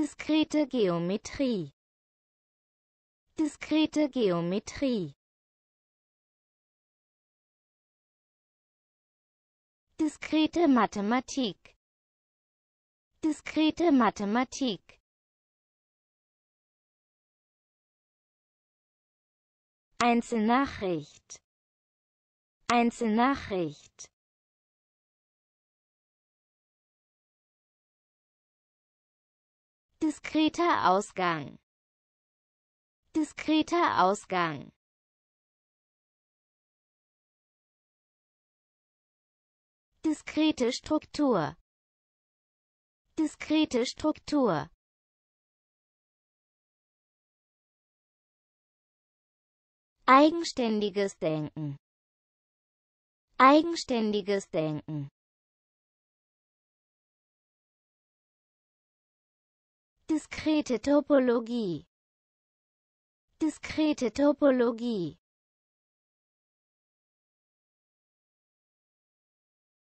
Diskrete Geometrie. Diskrete Geometrie. Diskrete Mathematik. Diskrete Mathematik. Einzelnachricht. Einzelnachricht. Diskreter Ausgang. Diskreter Ausgang. Diskrete Struktur. Diskrete Struktur. Eigenständiges Denken. Eigenständiges Denken. Diskrete Topologie. Diskrete Topologie